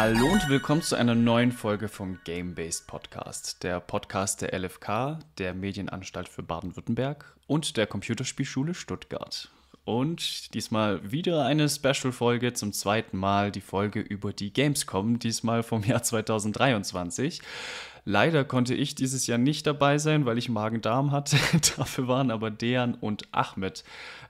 Hallo und willkommen zu einer neuen Folge vom Game-Based Podcast, der Podcast der LFK, der Medienanstalt für Baden-Württemberg und der Computerspielschule Stuttgart. Und diesmal wieder eine Special-Folge, zum zweiten Mal die Folge über die Gamescom, diesmal vom Jahr 2023. Leider konnte ich dieses Jahr nicht dabei sein, weil ich Magen-Darm hatte. Dafür waren aber Dejan und Ahmed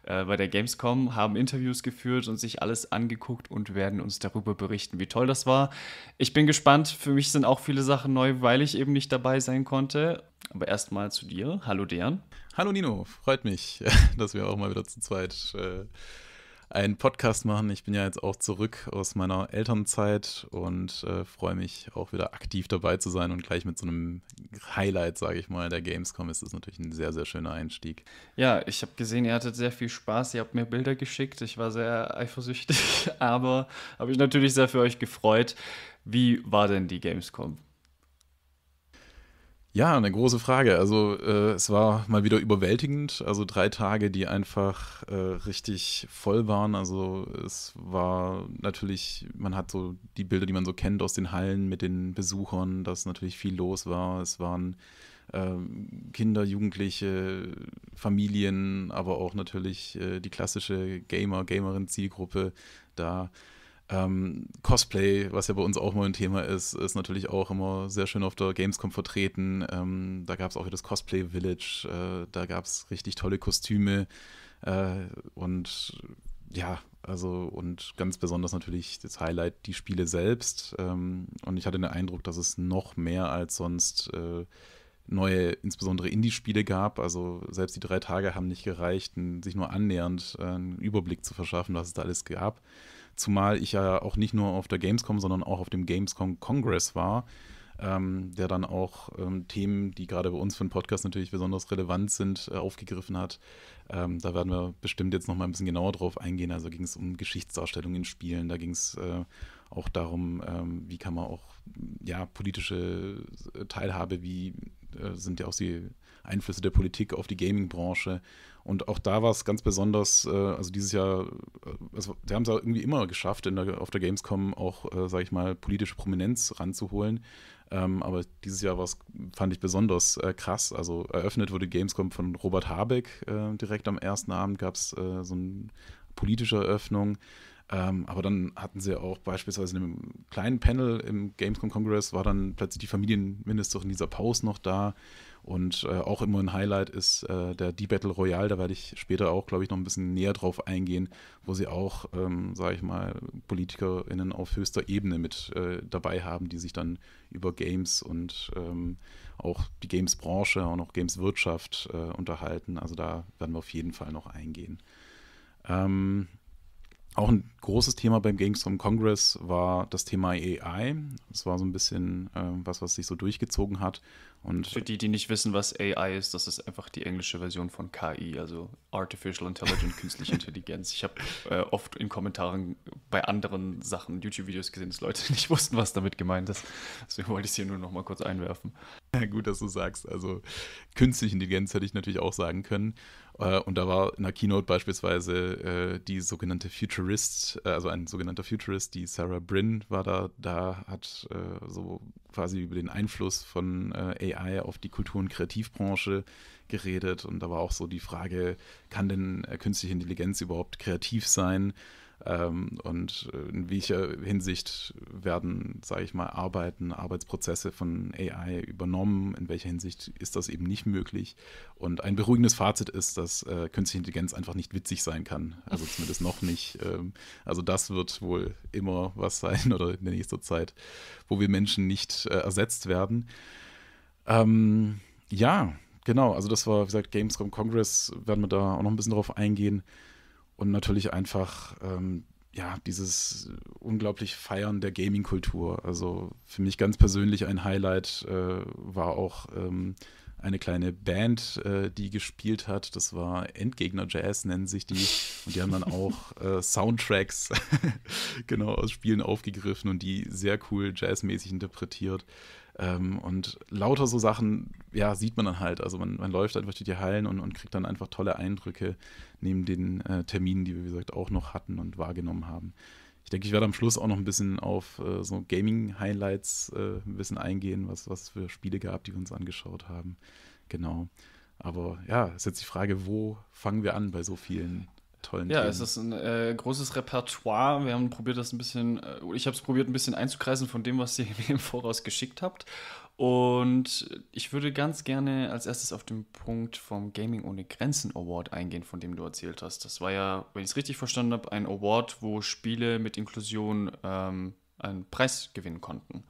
äh, bei der Gamescom, haben Interviews geführt und sich alles angeguckt und werden uns darüber berichten, wie toll das war. Ich bin gespannt. Für mich sind auch viele Sachen neu, weil ich eben nicht dabei sein konnte. Aber erstmal zu dir. Hallo Dejan. Hallo Nino. Freut mich, dass wir auch mal wieder zu zweit. Äh einen Podcast machen. Ich bin ja jetzt auch zurück aus meiner Elternzeit und äh, freue mich auch wieder aktiv dabei zu sein und gleich mit so einem Highlight, sage ich mal, der Gamescom ist das natürlich ein sehr, sehr schöner Einstieg. Ja, ich habe gesehen, ihr hattet sehr viel Spaß, ihr habt mir Bilder geschickt, ich war sehr eifersüchtig, aber habe ich natürlich sehr für euch gefreut. Wie war denn die Gamescom? Ja, eine große Frage. Also äh, es war mal wieder überwältigend. Also drei Tage, die einfach äh, richtig voll waren. Also es war natürlich, man hat so die Bilder, die man so kennt aus den Hallen mit den Besuchern, dass natürlich viel los war. Es waren äh, Kinder, Jugendliche, Familien, aber auch natürlich äh, die klassische Gamer, Gamerin-Zielgruppe da. Ähm, Cosplay, was ja bei uns auch mal ein Thema ist, ist natürlich auch immer sehr schön auf der Gamescom vertreten. Ähm, da gab es auch das Cosplay Village, äh, da gab es richtig tolle Kostüme äh, und ja, also und ganz besonders natürlich das Highlight, die Spiele selbst. Ähm, und ich hatte den Eindruck, dass es noch mehr als sonst äh, neue, insbesondere Indie-Spiele gab. Also selbst die drei Tage haben nicht gereicht, sich nur annähernd äh, einen Überblick zu verschaffen, was es da alles gab. Zumal ich ja auch nicht nur auf der Gamescom, sondern auch auf dem Gamescom Congress war, ähm, der dann auch ähm, Themen, die gerade bei uns für den Podcast natürlich besonders relevant sind, äh, aufgegriffen hat. Ähm, da werden wir bestimmt jetzt noch mal ein bisschen genauer drauf eingehen. Also ging es um Geschichtsdarstellung in Spielen, da ging es äh, auch darum, ähm, wie kann man auch ja, politische äh, Teilhabe, wie äh, sind ja auch die Einflüsse der Politik auf die Gaming-Branche. Und auch da war es ganz besonders, äh, also dieses Jahr, äh, also, sie haben es irgendwie immer geschafft, der, auf der Gamescom auch, äh, sage ich mal, politische Prominenz ranzuholen. Ähm, aber dieses Jahr war es, fand ich besonders äh, krass. Also eröffnet wurde Gamescom von Robert Habeck. Äh, direkt am ersten Abend gab es äh, so eine politische Eröffnung. Ähm, aber dann hatten sie auch beispielsweise in einem kleinen Panel im Gamescom Congress war dann plötzlich die Familienministerin Lisa Paus noch da. Und äh, auch immer ein Highlight ist äh, der D-Battle Royale, da werde ich später auch, glaube ich, noch ein bisschen näher drauf eingehen, wo sie auch, ähm, sage ich mal, PolitikerInnen auf höchster Ebene mit äh, dabei haben, die sich dann über Games und ähm, auch die Games-Branche und auch Games-Wirtschaft äh, unterhalten. Also da werden wir auf jeden Fall noch eingehen. Ähm, auch ein großes Thema beim Gamescom Congress war das Thema AI. Das war so ein bisschen äh, was, was sich so durchgezogen hat. Und Für die, die nicht wissen, was AI ist, das ist einfach die englische Version von KI, also Artificial Intelligence, künstliche Intelligenz. Ich habe äh, oft in Kommentaren bei anderen Sachen, YouTube-Videos gesehen, dass Leute nicht wussten, was damit gemeint ist. Deswegen wollte ich es hier nur noch mal kurz einwerfen. Ja, gut, dass du sagst. Also künstliche Intelligenz hätte ich natürlich auch sagen können. Äh, und da war in der Keynote beispielsweise äh, die sogenannte Futurist äh, also ein sogenannter Futurist, die Sarah Brin war da, da hat äh, so quasi über den Einfluss von äh, AI auf die Kultur- und Kreativbranche geredet und da war auch so die Frage, kann denn äh, künstliche Intelligenz überhaupt kreativ sein? Ähm, und äh, in welcher Hinsicht werden, sage ich mal, Arbeiten, Arbeitsprozesse von AI übernommen? In welcher Hinsicht ist das eben nicht möglich? Und ein beruhigendes Fazit ist, dass äh, künstliche Intelligenz einfach nicht witzig sein kann. Also zumindest noch nicht. Ähm, also das wird wohl immer was sein oder in der nächsten Zeit, wo wir Menschen nicht äh, ersetzt werden. Ähm, ja, genau. Also das war, wie gesagt, Gamescom Congress, werden wir da auch noch ein bisschen drauf eingehen und natürlich einfach ähm, ja dieses unglaublich Feiern der Gaming-Kultur. Also für mich ganz persönlich ein Highlight äh, war auch ähm, eine kleine Band, äh, die gespielt hat. Das war Endgegner Jazz, nennen sich die. Und die haben dann auch äh, Soundtracks genau aus Spielen aufgegriffen und die sehr cool jazzmäßig interpretiert. Ähm, und lauter so Sachen, ja, sieht man dann halt. Also man, man läuft einfach durch die Hallen und, und kriegt dann einfach tolle Eindrücke neben den äh, Terminen, die wir, wie gesagt, auch noch hatten und wahrgenommen haben. Ich denke, ich werde am Schluss auch noch ein bisschen auf äh, so Gaming-Highlights äh, ein bisschen eingehen, was, was für Spiele gab, die wir uns angeschaut haben. Genau. Aber ja, ist jetzt die Frage, wo fangen wir an bei so vielen? tollen ja, Themen. es ist ein äh, großes Repertoire. Wir haben probiert, das ein bisschen, äh, ich habe es probiert, ein bisschen einzukreisen von dem, was ihr mir im Voraus geschickt habt. Und ich würde ganz gerne als erstes auf den Punkt vom Gaming ohne Grenzen Award eingehen, von dem du erzählt hast. Das war ja, wenn ich es richtig verstanden habe, ein Award, wo Spiele mit Inklusion ähm, einen Preis gewinnen konnten.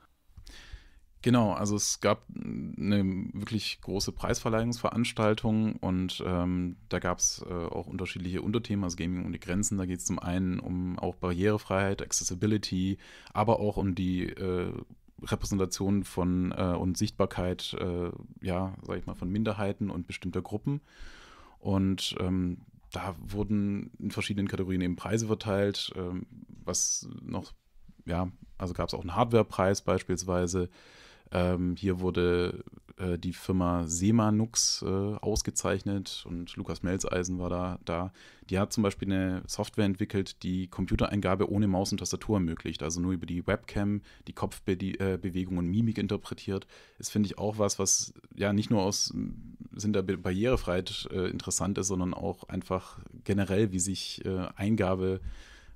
Genau, also es gab eine wirklich große Preisverleihungsveranstaltung und ähm, da gab es äh, auch unterschiedliche Unterthemen, also Gaming um die Grenzen. Da geht es zum einen um auch Barrierefreiheit, Accessibility, aber auch um die äh, Repräsentation von äh, und Sichtbarkeit, äh, ja, sag ich mal, von Minderheiten und bestimmter Gruppen. Und ähm, da wurden in verschiedenen Kategorien eben Preise verteilt, ähm, was noch, ja, also gab es auch einen Hardwarepreis beispielsweise. Ähm, hier wurde äh, die Firma Semanux äh, ausgezeichnet und Lukas Melzeisen war da, da. Die hat zum Beispiel eine Software entwickelt, die Computereingabe ohne Maus und Tastatur ermöglicht, also nur über die Webcam, die Kopfbewegung äh, und Mimik interpretiert. Das finde ich, auch was, was ja nicht nur aus Sinn der Barrierefreiheit äh, interessant ist, sondern auch einfach generell, wie sich äh, Eingabe,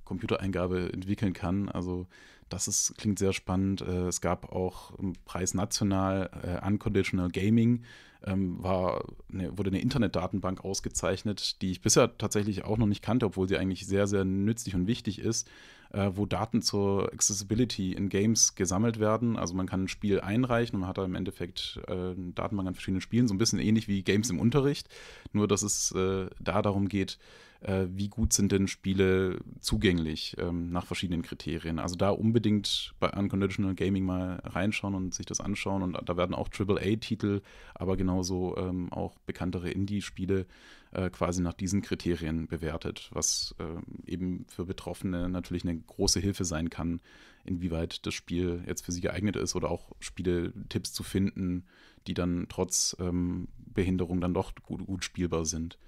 Computereingabe entwickeln kann. Also das ist, klingt sehr spannend. Äh, es gab auch einen Preis national, äh, Unconditional Gaming, ähm, war eine, wurde eine Internetdatenbank ausgezeichnet, die ich bisher tatsächlich auch noch nicht kannte, obwohl sie eigentlich sehr, sehr nützlich und wichtig ist, äh, wo Daten zur Accessibility in Games gesammelt werden. Also man kann ein Spiel einreichen und man hat da im Endeffekt äh, eine Datenbank an verschiedenen Spielen, so ein bisschen ähnlich wie Games im Unterricht, nur dass es äh, da darum geht, äh, wie gut sind denn Spiele zugänglich ähm, nach verschiedenen Kriterien. Also da unbedingt bei Unconditional Gaming mal reinschauen und sich das anschauen. Und da werden auch AAA-Titel, aber genauso ähm, auch bekanntere Indie-Spiele äh, quasi nach diesen Kriterien bewertet, was äh, eben für Betroffene natürlich eine große Hilfe sein kann, inwieweit das Spiel jetzt für sie geeignet ist oder auch Spiele-Tipps zu finden, die dann trotz ähm, Behinderung dann doch gut, gut spielbar sind.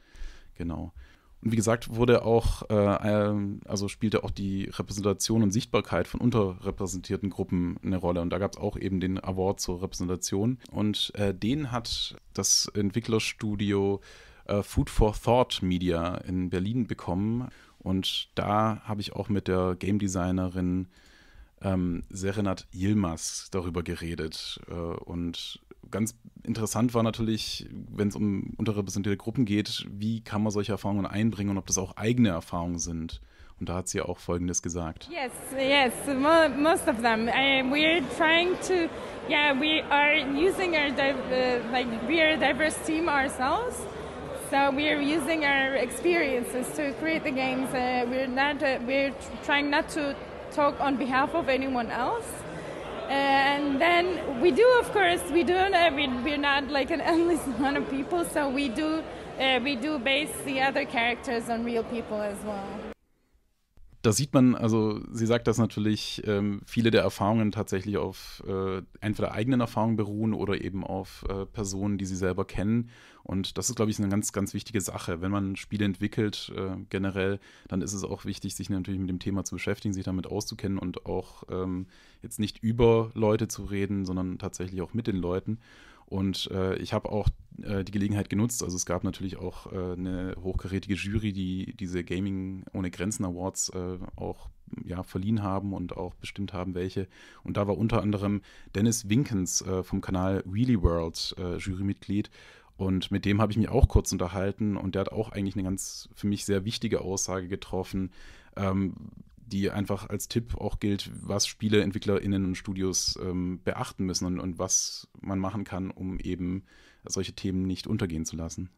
Genau. Und wie gesagt, wurde auch, äh, ähm, also spielte auch die Repräsentation und Sichtbarkeit von unterrepräsentierten Gruppen eine Rolle. Und da gab es auch eben den Award zur Repräsentation. Und äh, den hat das Entwicklerstudio äh, Food for Thought Media in Berlin bekommen. Und da habe ich auch mit der Game Designerin ähm, Serenat Yilmaz darüber geredet. Äh, und ganz interessant war natürlich, wenn es um unterrepräsentierte Gruppen geht, wie kann man solche Erfahrungen einbringen und ob das auch eigene Erfahrungen sind. Und da hat sie auch Folgendes gesagt. Yes, yes, most of them. I, we're trying to, yeah, we are using our, uh, like, we are a diverse team ourselves. So we are using our experiences to create the games. Uh, we're not, uh, we're trying not to talk on behalf of anyone else. Uh, and then we do, of course, we do. We're not like an endless amount of people, so we do. Uh, we do base the other characters on real people as well. da sieht man, also sie sagt, dass natürlich ähm, viele der Erfahrungen tatsächlich auf äh, entweder eigenen Erfahrungen beruhen oder eben auf äh, Personen, die sie selber kennen. Und das ist, glaube ich, eine ganz, ganz wichtige Sache. Wenn man Spiele entwickelt, äh, generell, dann ist es auch wichtig, sich natürlich mit dem Thema zu beschäftigen, sich damit auszukennen und auch ähm, jetzt nicht über Leute zu reden, sondern tatsächlich auch mit den Leuten. Und äh, ich habe auch äh, die Gelegenheit genutzt. Also es gab natürlich auch äh, eine hochkarätige Jury, die diese Gaming ohne Grenzen Awards äh, auch ja, verliehen haben und auch bestimmt haben, welche. Und da war unter anderem Dennis Winkens äh, vom Kanal Really World äh, Jurymitglied. Und mit dem habe ich mich auch kurz unterhalten und der hat auch eigentlich eine ganz für mich sehr wichtige Aussage getroffen. Ähm, die einfach als Tipp auch gilt, was Spiele, EntwicklerInnen und Studios ähm, beachten müssen und, und was man machen kann, um eben solche Themen nicht untergehen zu lassen.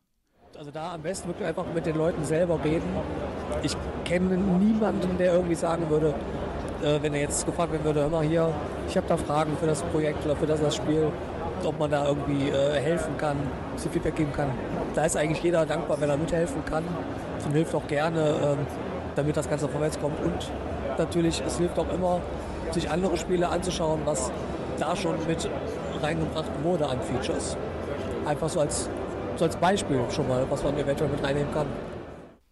Also da am besten wirklich einfach mit den Leuten selber reden. Ich kenne niemanden, der irgendwie sagen würde, äh, wenn er jetzt gefragt werden würde, immer hier, ich habe da Fragen für das Projekt oder für das, das Spiel, ob man da irgendwie äh, helfen kann, ein bisschen Feedback geben kann. Da ist eigentlich jeder dankbar, wenn er mithelfen kann und hilft auch gerne. Äh, damit das Ganze vorwärts kommt. Und natürlich, es hilft auch immer, sich andere Spiele anzuschauen, was da schon mit reingebracht wurde an Features. Einfach so als, so als Beispiel schon mal, was man eventuell mit reinnehmen kann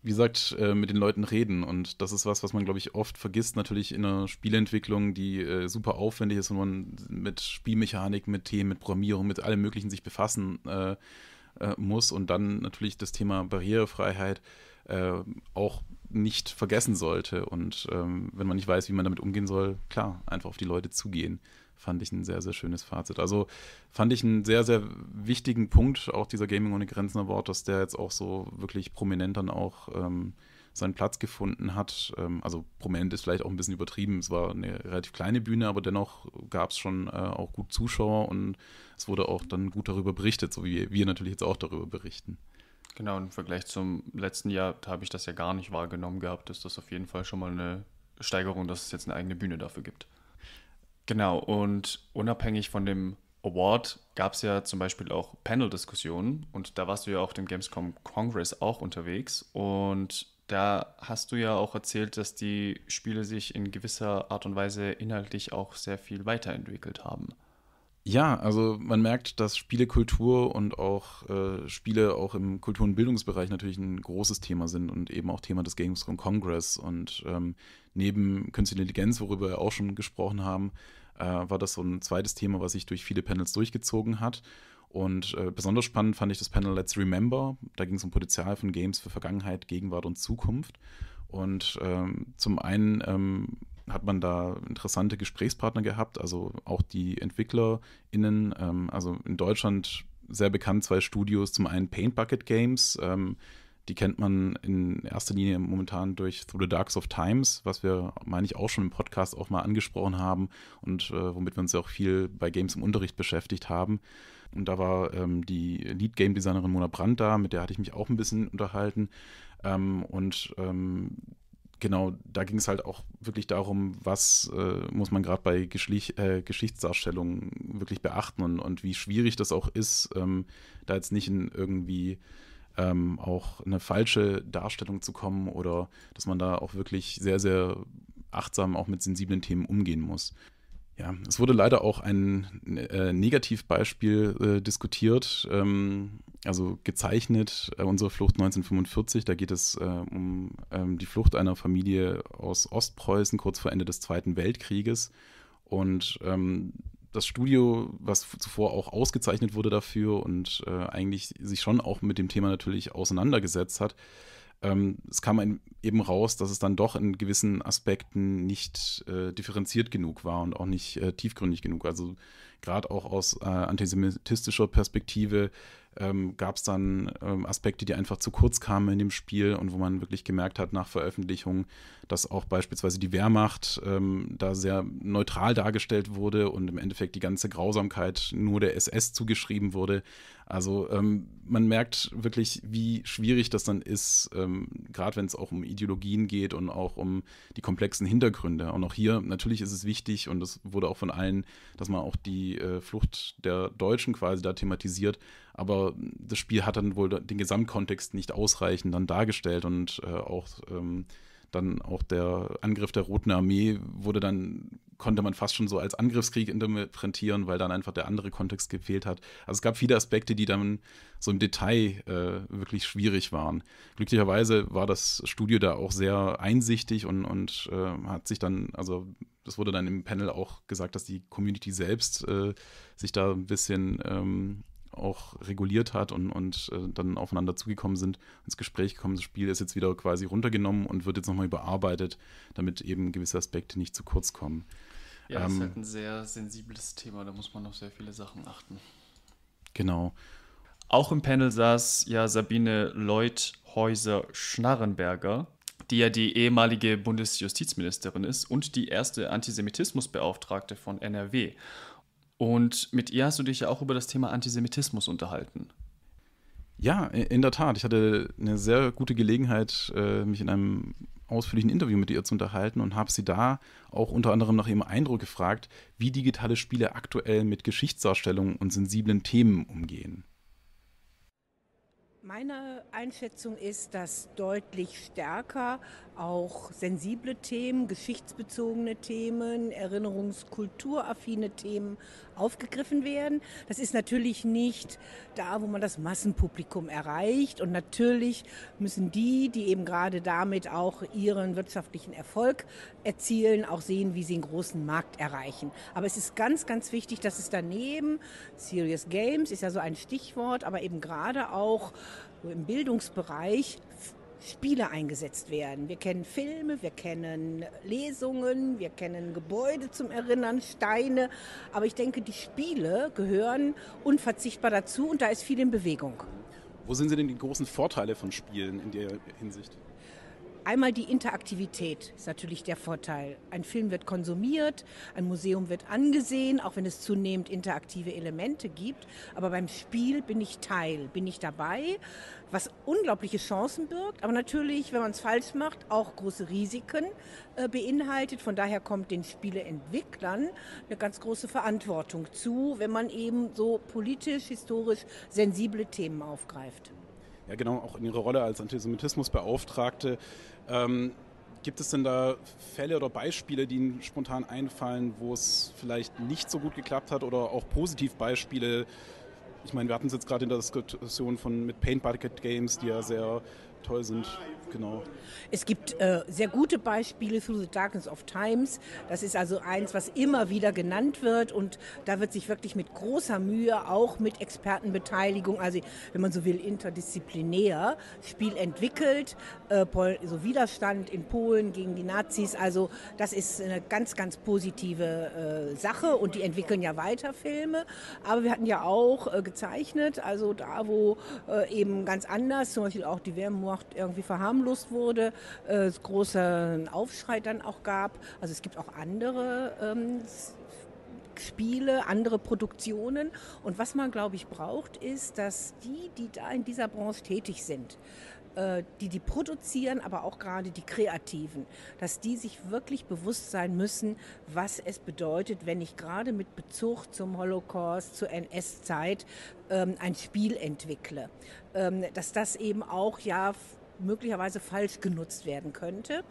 wie gesagt, äh, mit den Leuten reden. Und das ist was, was man, glaube ich, oft vergisst, natürlich in einer Spielentwicklung, die äh, super aufwendig ist und man mit Spielmechanik, mit Themen, mit Programmierung, mit allem Möglichen sich befassen äh, muss. Und dann natürlich das Thema Barrierefreiheit auch nicht vergessen sollte. Und ähm, wenn man nicht weiß, wie man damit umgehen soll, klar, einfach auf die Leute zugehen. Fand ich ein sehr, sehr schönes Fazit. Also fand ich einen sehr, sehr wichtigen Punkt, auch dieser Gaming ohne Grenzen Award, dass der jetzt auch so wirklich prominent dann auch ähm, seinen Platz gefunden hat. Ähm, also prominent ist vielleicht auch ein bisschen übertrieben. Es war eine relativ kleine Bühne, aber dennoch gab es schon äh, auch gut Zuschauer und es wurde auch dann gut darüber berichtet, so wie wir natürlich jetzt auch darüber berichten. Genau, im Vergleich zum letzten Jahr habe ich das ja gar nicht wahrgenommen gehabt. Ist das auf jeden Fall schon mal eine Steigerung, dass es jetzt eine eigene Bühne dafür gibt. Genau, und unabhängig von dem Award gab es ja zum Beispiel auch Panel-Diskussionen und da warst du ja auch dem Gamescom Congress auch unterwegs und da hast du ja auch erzählt, dass die Spiele sich in gewisser Art und Weise inhaltlich auch sehr viel weiterentwickelt haben. Ja, also man merkt, dass Spielekultur und auch äh, Spiele auch im Kultur- und Bildungsbereich natürlich ein großes Thema sind und eben auch Thema des Games Room Congress. Und ähm, neben Künstliche Intelligenz, worüber wir auch schon gesprochen haben, äh, war das so ein zweites Thema, was sich durch viele Panels durchgezogen hat. Und äh, besonders spannend fand ich das Panel Let's Remember. Da ging es um Potenzial von Games für Vergangenheit, Gegenwart und Zukunft. Und ähm, zum einen ähm, hat man da interessante Gesprächspartner gehabt, also auch die EntwicklerInnen, ähm, also in Deutschland sehr bekannt zwei Studios, zum einen Paint Bucket Games, ähm, die kennt man in erster Linie momentan durch Through the Darks of Times, was wir, meine ich, auch schon im Podcast auch mal angesprochen haben und äh, womit wir uns ja auch viel bei Games im Unterricht beschäftigt haben. Und da war ähm, die Lead Game Designerin Mona Brandt da, mit der hatte ich mich auch ein bisschen unterhalten. Ähm, und ähm, genau, da ging es halt auch wirklich darum, was äh, muss man gerade bei Geschlich äh, Geschichtsdarstellungen wirklich beachten und, und, wie schwierig das auch ist, ähm, da jetzt nicht in irgendwie ähm, auch eine falsche Darstellung zu kommen oder dass man da auch wirklich sehr, sehr achtsam auch mit sensiblen Themen umgehen muss. Ja, es wurde leider auch ein äh, Negativbeispiel äh, diskutiert, ähm, also gezeichnet, äh, unsere Flucht 1945. Da geht es äh, um ähm, die Flucht einer Familie aus Ostpreußen kurz vor Ende des Zweiten Weltkrieges. Und ähm, das Studio, was zuvor auch ausgezeichnet wurde dafür und äh, eigentlich sich schon auch mit dem Thema natürlich auseinandergesetzt hat, ähm, es kam eben raus, dass es dann doch in gewissen Aspekten nicht äh, differenziert genug war und auch nicht äh, tiefgründig genug. Also gerade auch aus äh, antisemitistischer Perspektive ähm, gab es dann ähm, Aspekte, die einfach zu kurz kamen in dem Spiel und wo man wirklich gemerkt hat nach Veröffentlichung, dass auch beispielsweise die Wehrmacht ähm, da sehr neutral dargestellt wurde und im Endeffekt die ganze Grausamkeit nur der SS zugeschrieben wurde, also ähm, man merkt wirklich, wie schwierig das dann ist, ähm, gerade wenn es auch um Ideologien geht und auch um die komplexen Hintergründe. Und auch hier, natürlich ist es wichtig, und das wurde auch von allen, dass man auch die äh, Flucht der Deutschen quasi da thematisiert, aber das Spiel hat dann wohl den Gesamtkontext nicht ausreichend dann dargestellt und äh, auch ähm, dann auch der Angriff der Roten Armee wurde dann, konnte man fast schon so als Angriffskrieg interpretieren, weil dann einfach der andere Kontext gefehlt hat. Also es gab viele Aspekte, die dann so im Detail äh, wirklich schwierig waren. Glücklicherweise war das Studio da auch sehr einsichtig und, und äh, hat sich dann, also es wurde dann im Panel auch gesagt, dass die Community selbst äh, sich da ein bisschen ähm, auch reguliert hat und, und äh, dann aufeinander zugekommen sind, ins Gespräch gekommen. Das Spiel ist jetzt wieder quasi runtergenommen und wird jetzt nochmal überarbeitet, damit eben gewisse Aspekte nicht zu kurz kommen. Ja, das ist ähm, halt ein sehr sensibles Thema, da muss man auf sehr viele Sachen achten. Genau. Auch im Panel saß ja Sabine Leuthäuser-Schnarrenberger, die ja die ehemalige Bundesjustizministerin ist und die erste Antisemitismusbeauftragte von NRW. Und mit ihr hast du dich ja auch über das Thema Antisemitismus unterhalten. Ja, in der Tat. Ich hatte eine sehr gute Gelegenheit, äh, mich in einem ausführlichen Interview mit ihr zu unterhalten und habe sie da auch unter anderem nach ihrem Eindruck gefragt, wie digitale Spiele aktuell mit Geschichtsdarstellungen und sensiblen Themen umgehen. Meine Einschätzung ist, dass deutlich stärker auch sensible Themen, geschichtsbezogene Themen, erinnerungskulturaffine Themen aufgegriffen werden. Das ist natürlich nicht da, wo man das Massenpublikum erreicht. Und natürlich müssen die, die eben gerade damit auch ihren wirtschaftlichen Erfolg erzielen, auch sehen, wie sie einen großen Markt erreichen. Aber es ist ganz, ganz wichtig, dass es daneben, Serious Games ist ja so ein Stichwort, aber eben gerade auch im Bildungsbereich Spiele eingesetzt werden. Wir kennen Filme, wir kennen Lesungen, wir kennen Gebäude zum Erinnern, Steine. Aber ich denke, die Spiele gehören unverzichtbar dazu und da ist viel in Bewegung. Wo sind denn die großen Vorteile von Spielen in der Hinsicht? Einmal die Interaktivität ist natürlich der Vorteil. Ein Film wird konsumiert, ein Museum wird angesehen, auch wenn es zunehmend interaktive Elemente gibt. Aber beim Spiel bin ich Teil, bin ich dabei, was unglaubliche Chancen birgt, aber natürlich, wenn man es falsch macht, auch große Risiken äh, beinhaltet. Von daher kommt den Spieleentwicklern eine ganz große Verantwortung zu, wenn man eben so politisch, historisch sensible Themen aufgreift ja genau auch in ihrer Rolle als Antisemitismusbeauftragte ähm, gibt es denn da Fälle oder Beispiele, die Ihnen spontan einfallen, wo es vielleicht nicht so gut geklappt hat oder auch Positivbeispiele? Ich meine, wir hatten es jetzt gerade in der Diskussion von, mit Paint Bucket Games, die ja sehr toll sind genau. Es gibt äh, sehr gute Beispiele, Through the Darkness of Times. Das ist also eins, was immer wieder genannt wird und da wird sich wirklich mit großer Mühe, auch mit Expertenbeteiligung, also wenn man so will, interdisziplinär, Spiel entwickelt, äh, so Widerstand in Polen gegen die Nazis. Also das ist eine ganz, ganz positive äh, Sache und die entwickeln ja weiter Filme. Aber wir hatten ja auch äh, gezeichnet, also da, wo äh, eben ganz anders, zum Beispiel auch die Wehrmacht irgendwie verharmlost verharmlost wurde, äh, es großen Aufschrei dann auch gab. Also es gibt auch andere ähm, Spiele, andere Produktionen. Und was man, glaube ich, braucht, ist, dass die, die da in dieser Branche tätig sind, äh, die die produzieren, aber auch gerade die Kreativen, dass die sich wirklich bewusst sein müssen, was es bedeutet, wenn ich gerade mit Bezug zum Holocaust, zur NS-Zeit ähm, ein Spiel entwickle. Ähm, dass das eben auch ja möglicherweise falsch genutzt werden könnte.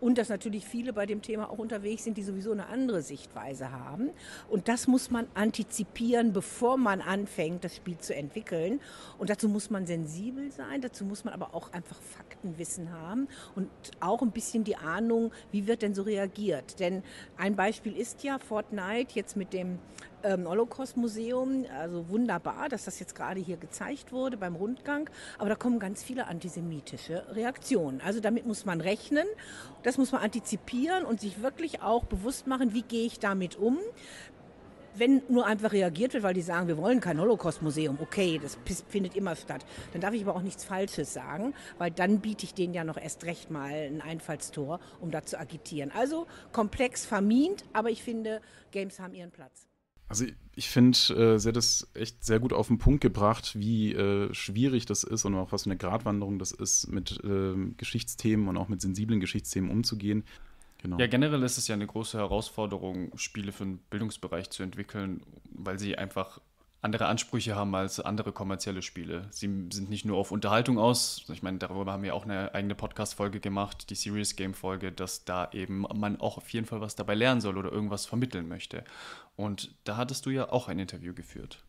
Und dass natürlich viele bei dem Thema auch unterwegs sind, die sowieso eine andere Sichtweise haben. Und das muss man antizipieren, bevor man anfängt, das Spiel zu entwickeln. Und dazu muss man sensibel sein, dazu muss man aber auch einfach Faktenwissen haben und auch ein bisschen die Ahnung, wie wird denn so reagiert. Denn ein Beispiel ist ja Fortnite jetzt mit dem ähm, Holocaust-Museum. Also wunderbar, dass das jetzt gerade hier gezeigt wurde beim Rundgang. Aber da kommen ganz viele antisemitische Reaktionen. Also damit muss man rechnen, das muss man antizipieren und sich wirklich auch bewusst machen, wie gehe ich damit um wenn nur einfach reagiert wird, weil die sagen, wir wollen kein Holocaust-Museum, okay, das findet immer statt, dann darf ich aber auch nichts Falsches sagen, weil dann biete ich denen ja noch erst recht mal ein Einfallstor, um da zu agitieren. Also komplex, vermint, aber ich finde, Games haben ihren Platz. Also ich finde, äh, sie hat es echt sehr gut auf den Punkt gebracht, wie äh, schwierig das ist und auch was für eine Gratwanderung das ist, mit äh, Geschichtsthemen und auch mit sensiblen Geschichtsthemen umzugehen. Genau. Ja, generell ist es ja eine große Herausforderung, Spiele für den Bildungsbereich zu entwickeln, weil sie einfach andere Ansprüche haben als andere kommerzielle Spiele. Sie sind nicht nur auf Unterhaltung aus. Ich meine, darüber haben wir auch eine eigene Podcast-Folge gemacht, die Serious Game-Folge, dass da eben man auch auf jeden Fall was dabei lernen soll oder irgendwas vermitteln möchte. Und da hattest du ja auch ein Interview geführt.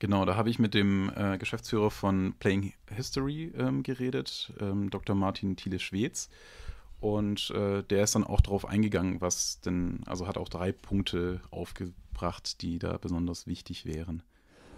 Genau, da habe ich mit dem äh, Geschäftsführer von Playing History ähm, geredet, ähm, Dr. Martin Thiele-Schwedz. Und äh, der ist dann auch darauf eingegangen, was denn, also hat auch drei Punkte aufgebracht, die da besonders wichtig wären.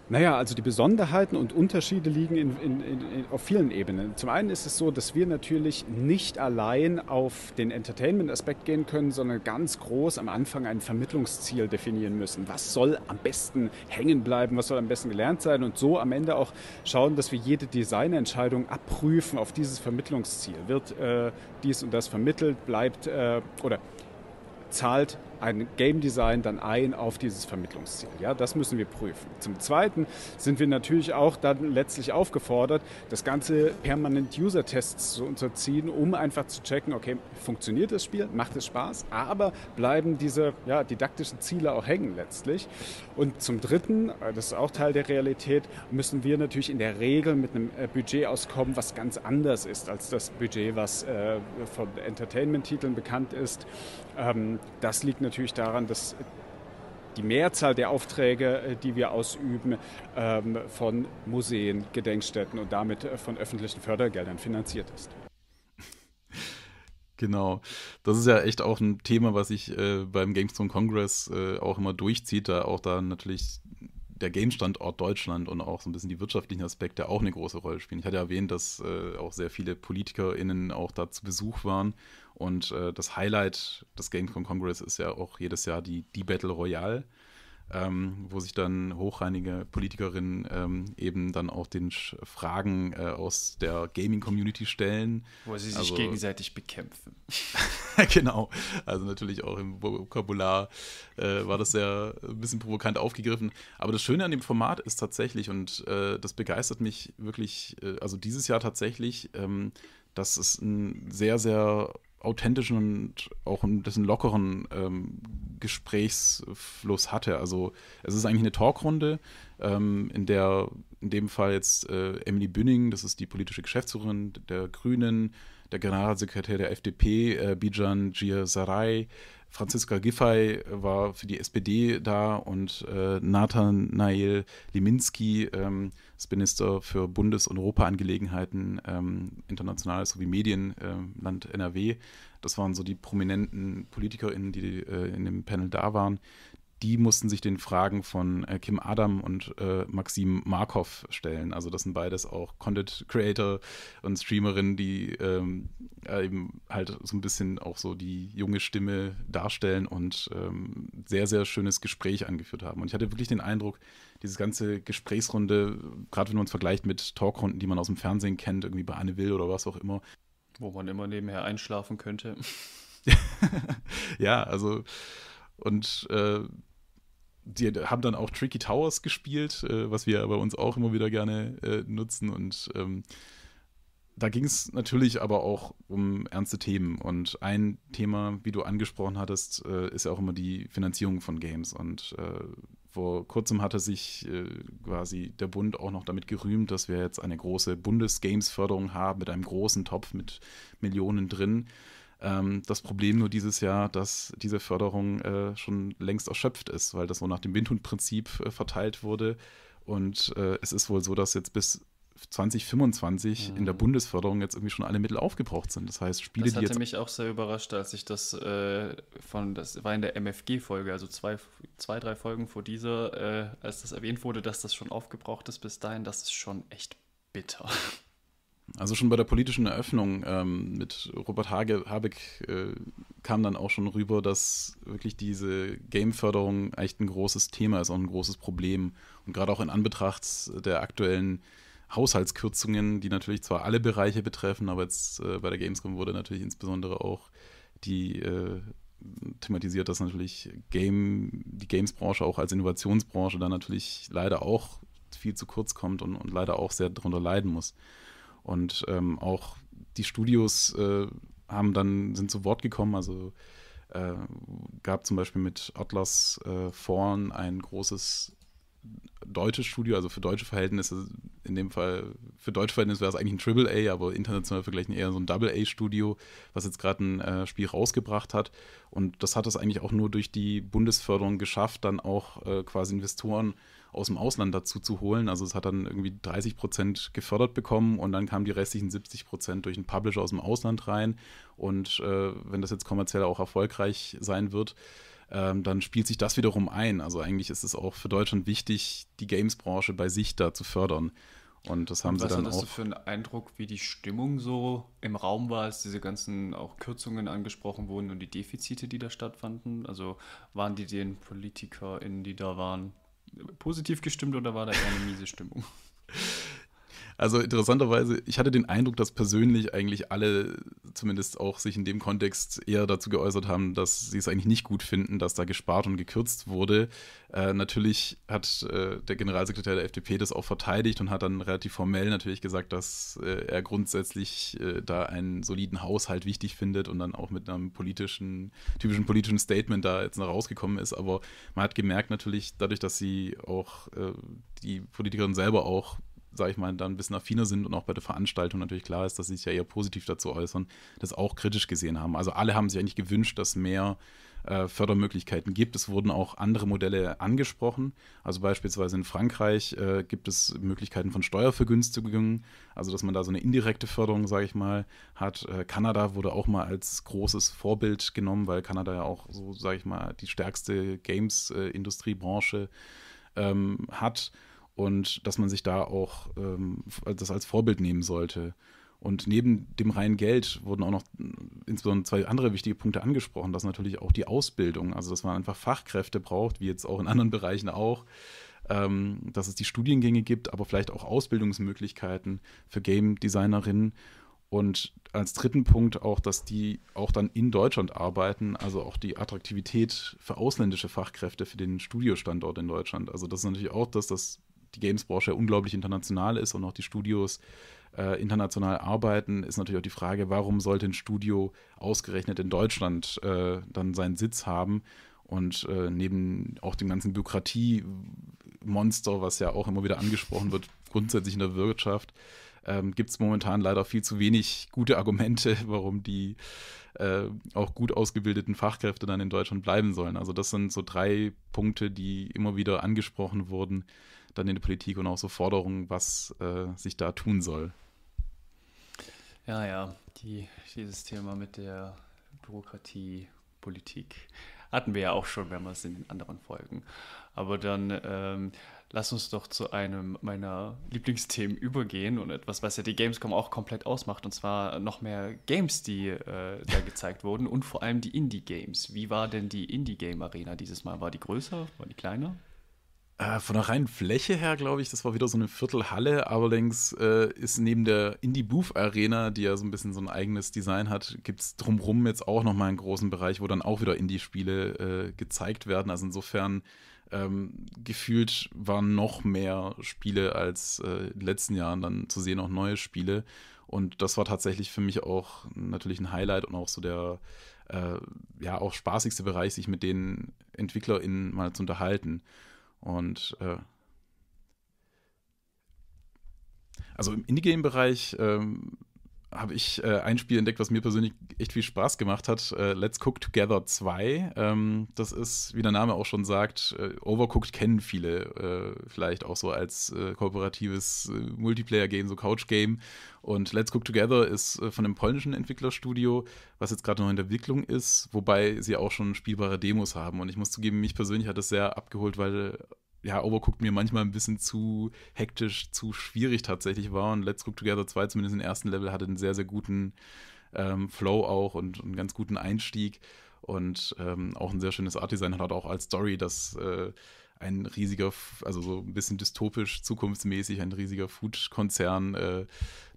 Naja, also die Besonderheiten und Unterschiede liegen in, in, in, auf vielen Ebenen. Zum einen ist es so, dass wir natürlich nicht allein auf den Entertainment-Aspekt gehen können, sondern ganz groß am Anfang ein Vermittlungsziel definieren müssen. Was soll am besten hängen bleiben, was soll am besten gelernt sein und so am Ende auch schauen, dass wir jede Designentscheidung abprüfen auf dieses Vermittlungsziel. Wird äh, dies und das vermittelt, bleibt äh, oder zahlt ein Game Design dann ein auf dieses Vermittlungsziel. Ja, das müssen wir prüfen. Zum Zweiten sind wir natürlich auch dann letztlich aufgefordert, das Ganze permanent User-Tests zu unterziehen, um einfach zu checken, okay, funktioniert das Spiel, macht es Spaß, aber bleiben diese ja, didaktischen Ziele auch hängen letztlich. Und zum Dritten, äh, das ist auch Teil der Realität, müssen wir natürlich in der Regel mit einem äh, Budget auskommen, was ganz anders ist als das Budget, was äh, von Entertainment-Titeln bekannt ist. Ähm, das liegt natürlich daran, dass die Mehrzahl der Aufträge, äh, die wir ausüben, ähm, von Museen, Gedenkstätten und damit äh, von öffentlichen Fördergeldern finanziert ist. Genau. Das ist ja echt auch ein Thema, was sich äh, beim Gamescom Congress äh, auch immer durchzieht, da auch da natürlich der Game-Standort Deutschland und auch so ein bisschen die wirtschaftlichen Aspekte auch eine große Rolle spielen. Ich hatte ja erwähnt, dass äh, auch sehr viele PolitikerInnen auch da zu Besuch waren. Und äh, das Highlight des Gamescom Congress ist ja auch jedes Jahr die, die Battle Royale ähm, wo sich dann hochrangige Politikerinnen ähm, eben dann auch den Sch Fragen äh, aus der Gaming-Community stellen. Wo sie sich also, gegenseitig bekämpfen. genau. Also natürlich auch im Vokabular äh, war das sehr ein bisschen provokant aufgegriffen. Aber das Schöne an dem Format ist tatsächlich, und äh, das begeistert mich wirklich, äh, also dieses Jahr tatsächlich, ähm, dass es ein sehr, sehr authentischen und auch ein bisschen lockeren ähm, Gesprächsfluss hatte. Also es ist eigentlich eine Talkrunde, ähm, in der in dem Fall jetzt äh, Emily Bünning, das ist die politische Geschäftsführerin der Grünen, der Generalsekretär der FDP, äh, Bijan Gir Sarai, Franziska Giffey war für die SPD da und äh, Nathanael Liminski ähm, ist Minister für Bundes- und Europaangelegenheiten, ähm, internationales sowie Medienland ähm, äh, NRW. Das waren so die prominenten PolitikerInnen, die äh, in dem Panel da waren, die mussten sich den Fragen von äh, Kim Adam und äh, Maxim Markov stellen. Also das sind beides auch Content Creator und Streamerinnen, die ähm, eben halt so ein bisschen auch so die junge Stimme darstellen und ähm, sehr, sehr schönes Gespräch angeführt haben. Und ich hatte wirklich den Eindruck, diese ganze Gesprächsrunde, gerade wenn man es vergleicht mit Talkrunden, die man aus dem Fernsehen kennt, irgendwie bei Anne Will oder was auch immer. Wo man immer nebenher einschlafen könnte. ja, also und äh, die haben dann auch Tricky Towers gespielt, äh, was wir bei uns auch immer wieder gerne äh, nutzen. Und ähm, da ging es natürlich aber auch um ernste Themen. Und ein Thema, wie du angesprochen hattest, äh, ist ja auch immer die Finanzierung von Games. Und äh, vor kurzem hatte sich äh, quasi der Bund auch noch damit gerühmt, dass wir jetzt eine große Bundesgames-Förderung haben mit einem großen Topf mit Millionen drin ähm, das Problem nur dieses Jahr, dass diese Förderung äh, schon längst erschöpft ist, weil das so nach dem Windhund-Prinzip äh, verteilt wurde. Und äh, es ist wohl so, dass jetzt bis 2025 mhm. in der Bundesförderung jetzt irgendwie schon alle Mittel aufgebraucht sind. Das heißt, Spiele, das die jetzt. Das hatte mich auch sehr überrascht, als ich das äh, von, das war in der MFG-Folge, also zwei, zwei, drei Folgen vor dieser, äh, als das erwähnt wurde, dass das schon aufgebraucht ist bis dahin, das ist schon echt bitter. Also schon bei der politischen Eröffnung ähm, mit Robert Hage, Habeck äh, kam dann auch schon rüber, dass wirklich diese Game-Förderung echt ein großes Thema ist, auch ein großes Problem. Und gerade auch in Anbetracht der aktuellen Haushaltskürzungen, die natürlich zwar alle Bereiche betreffen, aber jetzt äh, bei der Gamescom wurde natürlich insbesondere auch die äh, thematisiert, dass natürlich Game, die Gamesbranche auch als Innovationsbranche da natürlich leider auch viel zu kurz kommt und, und leider auch sehr darunter leiden muss. Und ähm, auch die Studios äh, haben dann, sind zu Wort gekommen. Also äh, gab zum Beispiel mit Atlas äh, Vorn ein großes deutsches Studio, also für deutsche Verhältnisse, in dem Fall, für deutsche Verhältnisse wäre es eigentlich ein Triple A, aber international vergleichen eher so ein Double-A-Studio, was jetzt gerade ein äh, Spiel rausgebracht hat. Und das hat es eigentlich auch nur durch die Bundesförderung geschafft, dann auch äh, quasi Investoren äh, aus dem Ausland dazu zu holen. Also es hat dann irgendwie 30 Prozent gefördert bekommen und dann kamen die restlichen 70 Prozent durch einen Publisher aus dem Ausland rein. Und äh, wenn das jetzt kommerziell auch erfolgreich sein wird, ähm, dann spielt sich das wiederum ein. Also eigentlich ist es auch für Deutschland wichtig, die Games-Branche bei sich da zu fördern. Und das haben und sie dann auch. Was hattest du für einen Eindruck, wie die Stimmung so im Raum war, als diese ganzen auch Kürzungen angesprochen wurden und die Defizite, die da stattfanden? Also waren die den PolitikerInnen, die da waren, positiv gestimmt oder war da eher eine miese Stimmung? Also interessanterweise, ich hatte den Eindruck, dass persönlich eigentlich alle zumindest auch sich in dem Kontext eher dazu geäußert haben, dass sie es eigentlich nicht gut finden, dass da gespart und gekürzt wurde. Äh, natürlich hat äh, der Generalsekretär der FDP das auch verteidigt und hat dann relativ formell natürlich gesagt, dass äh, er grundsätzlich äh, da einen soliden Haushalt wichtig findet und dann auch mit einem politischen, typischen politischen Statement da jetzt noch rausgekommen ist. Aber man hat gemerkt natürlich, dadurch, dass sie auch äh, die Politikerin selber auch sage ich mal, dann ein bisschen affiner sind und auch bei der Veranstaltung natürlich klar ist, dass sie sich ja eher positiv dazu äußern, das auch kritisch gesehen haben. Also alle haben sich eigentlich gewünscht, dass mehr äh, Fördermöglichkeiten gibt. Es wurden auch andere Modelle angesprochen. Also beispielsweise in Frankreich äh, gibt es Möglichkeiten von Steuervergünstigungen, also dass man da so eine indirekte Förderung, sage ich mal, hat. Äh, Kanada wurde auch mal als großes Vorbild genommen, weil Kanada ja auch so, sage ich mal, die stärkste Games-Industriebranche äh, ähm, hat und dass man sich da auch ähm, das als Vorbild nehmen sollte. Und neben dem reinen Geld wurden auch noch äh, insbesondere zwei andere wichtige Punkte angesprochen, dass natürlich auch die Ausbildung, also dass man einfach Fachkräfte braucht, wie jetzt auch in anderen Bereichen auch, ähm, dass es die Studiengänge gibt, aber vielleicht auch Ausbildungsmöglichkeiten für Game Designerinnen. Und als dritten Punkt auch, dass die auch dann in Deutschland arbeiten, also auch die Attraktivität für ausländische Fachkräfte für den Studiostandort in Deutschland. Also das ist natürlich auch das, das die Gamesbranche unglaublich international ist und auch die Studios äh, international arbeiten, ist natürlich auch die Frage, warum sollte ein Studio ausgerechnet in Deutschland äh, dann seinen Sitz haben? Und äh, neben auch dem ganzen Bürokratie-Monster, was ja auch immer wieder angesprochen wird, grundsätzlich in der Wirtschaft, ähm, gibt es momentan leider viel zu wenig gute Argumente, warum die äh, auch gut ausgebildeten Fachkräfte dann in Deutschland bleiben sollen. Also das sind so drei Punkte, die immer wieder angesprochen wurden, dann in der Politik und auch so Forderungen, was äh, sich da tun soll. Ja, ja, die, dieses Thema mit der Bürokratie, Politik hatten wir ja auch schon mehrmals in den anderen Folgen. Aber dann ähm, lass uns doch zu einem meiner Lieblingsthemen übergehen und etwas, was ja die Gamescom auch komplett ausmacht, und zwar noch mehr Games, die äh, da gezeigt wurden und vor allem die Indie-Games. Wie war denn die Indie-Game-Arena dieses Mal? War die größer? War die kleiner? Äh, von der reinen Fläche her, glaube ich, das war wieder so eine Viertelhalle. Allerdings äh, ist neben der Indie-Booth-Arena, die ja so ein bisschen so ein eigenes Design hat, gibt es drumherum jetzt auch nochmal einen großen Bereich, wo dann auch wieder Indie-Spiele äh, gezeigt werden. Also insofern ähm, gefühlt waren noch mehr Spiele als äh, in den letzten Jahren dann zu sehen, auch neue Spiele. Und das war tatsächlich für mich auch natürlich ein Highlight und auch so der äh, ja auch spaßigste Bereich, sich mit den EntwicklerInnen mal zu unterhalten. Und äh, also im Indie-Game-Bereich ähm, habe ich äh, ein Spiel entdeckt, was mir persönlich echt viel Spaß gemacht hat. Äh, Let's Cook Together 2. Ähm, das ist, wie der Name auch schon sagt, äh, Overcooked kennen viele äh, vielleicht auch so als äh, kooperatives äh, Multiplayer-Game, so Couch-Game. Und Let's Cook Together ist von einem polnischen Entwicklerstudio, was jetzt gerade noch in der Entwicklung ist, wobei sie auch schon spielbare Demos haben. Und ich muss zugeben, mich persönlich hat das sehr abgeholt, weil ja, Overcooked mir manchmal ein bisschen zu hektisch, zu schwierig tatsächlich war. Und Let's Cook Together 2, zumindest im ersten Level, hatte einen sehr, sehr guten ähm, Flow auch und einen ganz guten Einstieg. Und ähm, auch ein sehr schönes Art-Design hat auch als Story, dass äh, ein riesiger, also so ein bisschen dystopisch, zukunftsmäßig, ein riesiger Food-Konzern äh,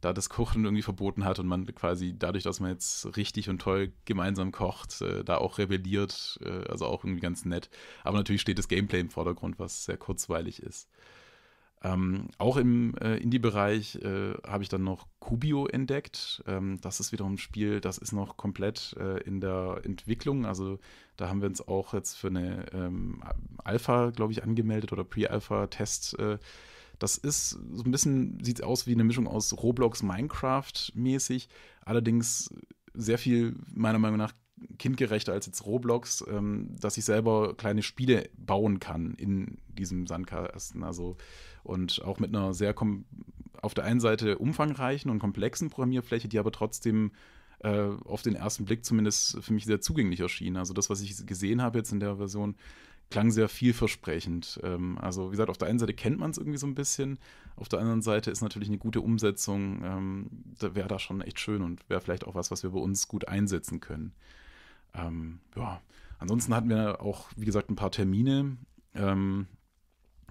da das Kochen irgendwie verboten hat und man quasi dadurch, dass man jetzt richtig und toll gemeinsam kocht, äh, da auch rebelliert, äh, also auch irgendwie ganz nett. Aber natürlich steht das Gameplay im Vordergrund, was sehr kurzweilig ist. Ähm, auch im äh, Indie-Bereich äh, habe ich dann noch Kubio entdeckt. Ähm, das ist wiederum ein Spiel, das ist noch komplett äh, in der Entwicklung. Also da haben wir uns auch jetzt für eine ähm, Alpha, glaube ich, angemeldet oder Pre-Alpha-Test. Äh. das ist so ein bisschen, sieht aus wie eine Mischung aus Roblox, Minecraft mäßig. Allerdings sehr viel meiner Meinung nach kindgerechter als jetzt Roblox, ähm, dass ich selber kleine Spiele bauen kann in diesem Sandkasten. Also und auch mit einer sehr auf der einen Seite umfangreichen und komplexen Programmierfläche, die aber trotzdem äh, auf den ersten Blick zumindest für mich sehr zugänglich erschien. Also das, was ich gesehen habe jetzt in der Version, klang sehr vielversprechend. Ähm, also wie gesagt, auf der einen Seite kennt man es irgendwie so ein bisschen, auf der anderen Seite ist natürlich eine gute Umsetzung, ähm, da wäre da schon echt schön und wäre vielleicht auch was, was wir bei uns gut einsetzen können. Ähm, ja, ansonsten hatten wir auch, wie gesagt, ein paar Termine. Ähm,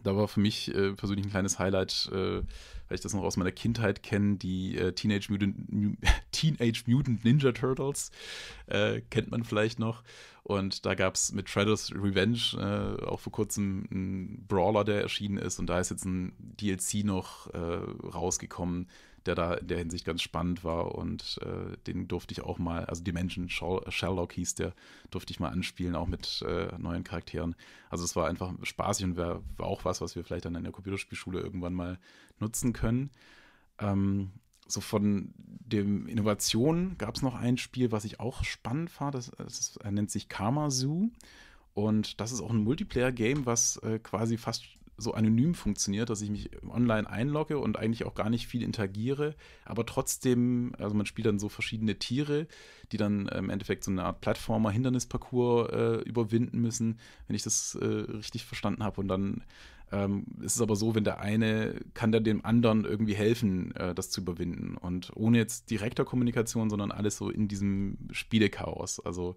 da war für mich äh, persönlich ein kleines Highlight, äh, weil ich das noch aus meiner Kindheit kenne, die äh, Teenage, Mutant, Teenage Mutant Ninja Turtles, äh, kennt man vielleicht noch. Und da gab es mit Shredder's Revenge äh, auch vor kurzem einen Brawler, der erschienen ist. Und da ist jetzt ein DLC noch äh, rausgekommen, der da in der Hinsicht ganz spannend war und äh, den durfte ich auch mal, also Dimension Sherlock hieß der, durfte ich mal anspielen, auch mit äh, neuen Charakteren. Also es war einfach spaßig und war, war auch was, was wir vielleicht dann in der Computerspielschule irgendwann mal nutzen können. Ähm, so von dem Innovationen gab es noch ein Spiel, was ich auch spannend fand. Das, das nennt sich Karma Zoo. Und das ist auch ein Multiplayer-Game, was äh, quasi fast so anonym funktioniert, dass ich mich online einlogge und eigentlich auch gar nicht viel interagiere, aber trotzdem, also man spielt dann so verschiedene Tiere, die dann äh, im Endeffekt so eine Art Plattformer, Hindernisparcours äh, überwinden müssen, wenn ich das äh, richtig verstanden habe. Und dann ähm, ist es aber so, wenn der eine kann der dem anderen irgendwie helfen, äh, das zu überwinden. Und ohne jetzt direkter Kommunikation, sondern alles so in diesem Spielechaos. Also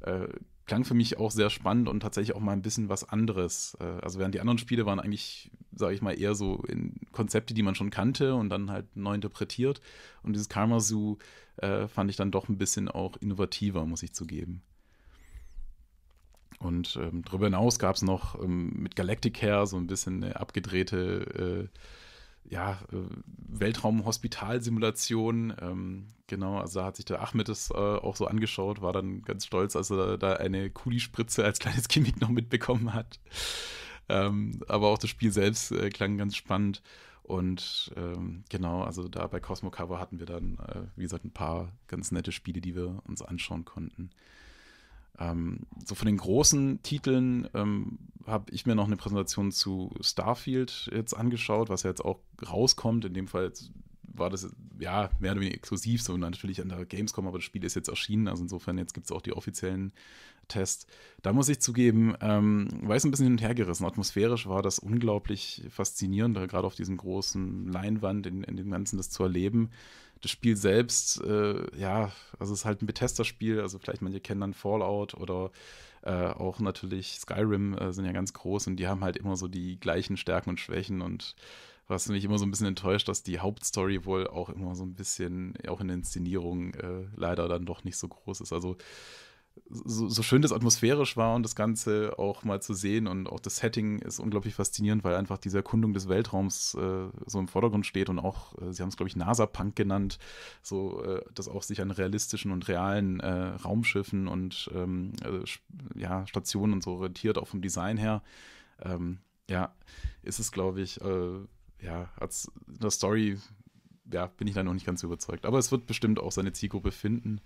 äh, klang für mich auch sehr spannend und tatsächlich auch mal ein bisschen was anderes. Äh, also während die anderen Spiele waren eigentlich, sage ich mal, eher so in Konzepte, die man schon kannte und dann halt neu interpretiert. Und dieses Karma Zoo äh, fand ich dann doch ein bisschen auch innovativer, muss ich zugeben. Und ähm, darüber hinaus gab es noch ähm, mit Galactic Care so ein bisschen eine abgedrehte äh, ja, äh, Weltraum-Hospitalsimulation. Ähm, genau, also da hat sich der Ahmed das äh, auch so angeschaut, war dann ganz stolz, als er da eine Kulispritze als kleines Gimmick noch mitbekommen hat. Ähm, aber auch das Spiel selbst äh, klang ganz spannend. Und ähm, genau, also da bei Cosmo Cover hatten wir dann, äh, wie gesagt, ein paar ganz nette Spiele, die wir uns anschauen konnten. Ähm, so von den großen Titeln ähm, habe ich mir noch eine Präsentation zu Starfield jetzt angeschaut, was ja jetzt auch rauskommt. In dem Fall war das ja mehr oder weniger exklusiv, so natürlich an der Gamescom, aber das Spiel ist jetzt erschienen. Also insofern, jetzt gibt es auch die offiziellen Tests. Da muss ich zugeben, ähm, war es ein bisschen hin und her gerissen. Atmosphärisch war das unglaublich faszinierend, gerade auf diesem großen Leinwand in, in dem Ganzen das zu erleben das Spiel selbst, äh, ja, also es ist halt ein betester spiel also vielleicht manche kennen dann Fallout oder äh, auch natürlich Skyrim äh, sind ja ganz groß und die haben halt immer so die gleichen Stärken und Schwächen und was mich immer so ein bisschen enttäuscht, dass die Hauptstory wohl auch immer so ein bisschen, auch in der Inszenierung äh, leider dann doch nicht so groß ist. Also so, so, schön das atmosphärisch war und das Ganze auch mal zu sehen und auch das Setting ist unglaublich faszinierend, weil einfach diese Erkundung des Weltraums äh, so im Vordergrund steht und auch, äh, sie haben es glaube ich NASA-Punk genannt, so äh, das auch sich an realistischen und realen äh, Raumschiffen und ähm, also ja, Stationen und so orientiert, auch vom Design her. Ähm, ja, ist es glaube ich, äh, ja, als der Story, ja, bin ich da noch nicht ganz überzeugt, aber es wird bestimmt auch seine Zielgruppe finden.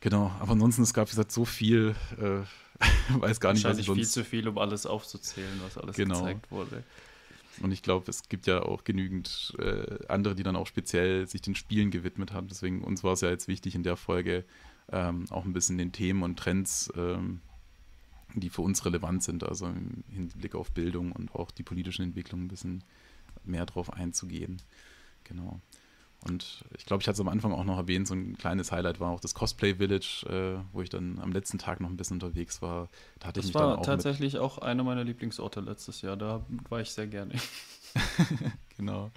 Genau, aber ansonsten, es gab, wie gesagt, so viel, äh, weiß gar nicht, was ich sonst... viel zu viel, um alles aufzuzählen, was alles genau. gezeigt wurde. Und ich glaube, es gibt ja auch genügend äh, andere, die dann auch speziell sich den Spielen gewidmet haben. Deswegen, uns war es ja jetzt wichtig, in der Folge ähm, auch ein bisschen den Themen und Trends, ähm, die für uns relevant sind, also im Hinblick auf Bildung und auch die politischen Entwicklungen ein bisschen mehr drauf einzugehen. Genau. Und ich glaube, ich hatte es am Anfang auch noch erwähnt, so ein kleines Highlight war auch das Cosplay Village, äh, wo ich dann am letzten Tag noch ein bisschen unterwegs war. Da hatte das ich mich war dann auch tatsächlich auch einer meiner Lieblingsorte letztes Jahr. Da war ich sehr gerne. genau.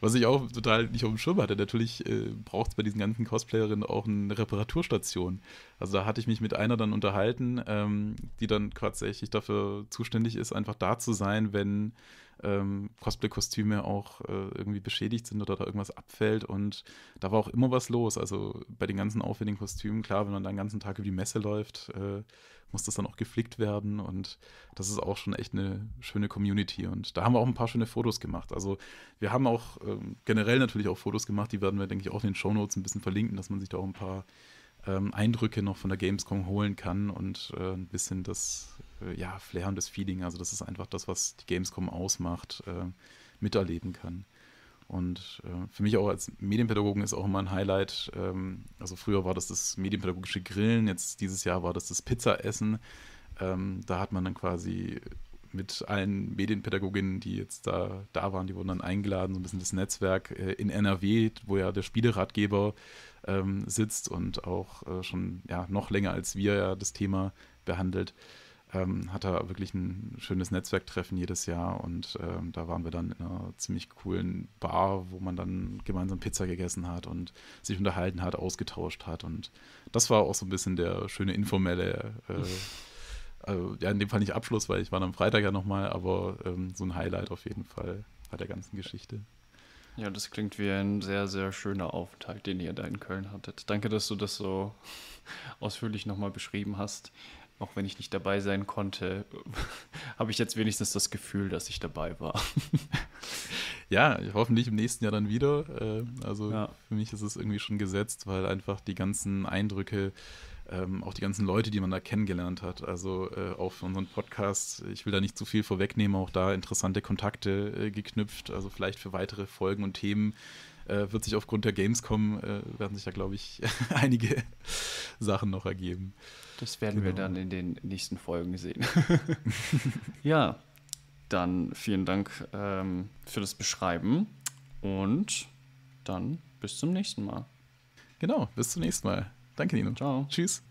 Was ich auch total nicht auf dem Schirm hatte, natürlich äh, braucht es bei diesen ganzen Cosplayerinnen auch eine Reparaturstation. Also da hatte ich mich mit einer dann unterhalten, ähm, die dann tatsächlich dafür zuständig ist, einfach da zu sein, wenn ähm, Cosplay-Kostüme auch äh, irgendwie beschädigt sind oder da irgendwas abfällt. Und da war auch immer was los. Also bei den ganzen aufwendigen Kostümen, klar, wenn man da den ganzen Tag über die Messe läuft, äh, muss das dann auch geflickt werden. Und das ist auch schon echt eine schöne Community. Und da haben wir auch ein paar schöne Fotos gemacht. Also wir haben auch ähm, generell natürlich auch Fotos gemacht, die werden wir, denke ich, auch in den Show Notes ein bisschen verlinken, dass man sich da auch ein paar ähm, Eindrücke noch von der Gamescom holen kann und äh, ein bisschen das äh, ja, Flair und das Feeling, also das ist einfach das, was die Gamescom ausmacht, äh, miterleben kann. Und äh, für mich auch als Medienpädagogen ist auch immer ein Highlight. Ähm, also früher war das das medienpädagogische Grillen, jetzt dieses Jahr war das das Pizzaessen. Ähm, da hat man dann quasi mit allen Medienpädagoginnen, die jetzt da, da waren, die wurden dann eingeladen, so ein bisschen das Netzwerk äh, in NRW, wo ja der Spieleratgeber ähm, sitzt und auch äh, schon ja, noch länger als wir ja das Thema behandelt. Ähm, hat er wirklich ein schönes Netzwerktreffen jedes Jahr und ähm, da waren wir dann in einer ziemlich coolen Bar, wo man dann gemeinsam Pizza gegessen hat und sich unterhalten hat, ausgetauscht hat und das war auch so ein bisschen der schöne informelle äh, also, ja, in dem Fall nicht Abschluss, weil ich war am Freitag ja nochmal, aber ähm, so ein Highlight auf jeden Fall bei der ganzen Geschichte. Ja, das klingt wie ein sehr, sehr schöner Aufenthalt, den ihr da in Köln hattet. Danke, dass du das so ausführlich nochmal beschrieben hast. Auch wenn ich nicht dabei sein konnte, habe ich jetzt wenigstens das Gefühl, dass ich dabei war. ja, hoffentlich im nächsten Jahr dann wieder. Ähm, also ja. für mich ist es irgendwie schon gesetzt, weil einfach die ganzen Eindrücke ähm, auch die ganzen Leute, die man da kennengelernt hat. Also äh, auch für unseren Podcast, ich will da nicht zu viel vorwegnehmen, auch da interessante Kontakte äh, geknüpft. Also vielleicht für weitere Folgen und Themen äh, wird sich aufgrund der Gamescom, äh, werden sich da, glaube ich, einige Sachen noch ergeben. Das werden genau. wir dann in den nächsten Folgen sehen. ja, dann vielen Dank ähm, für das Beschreiben und dann bis zum nächsten Mal. Genau, bis zum nächsten Mal. Danke Ihnen. Ciao. Tschüss.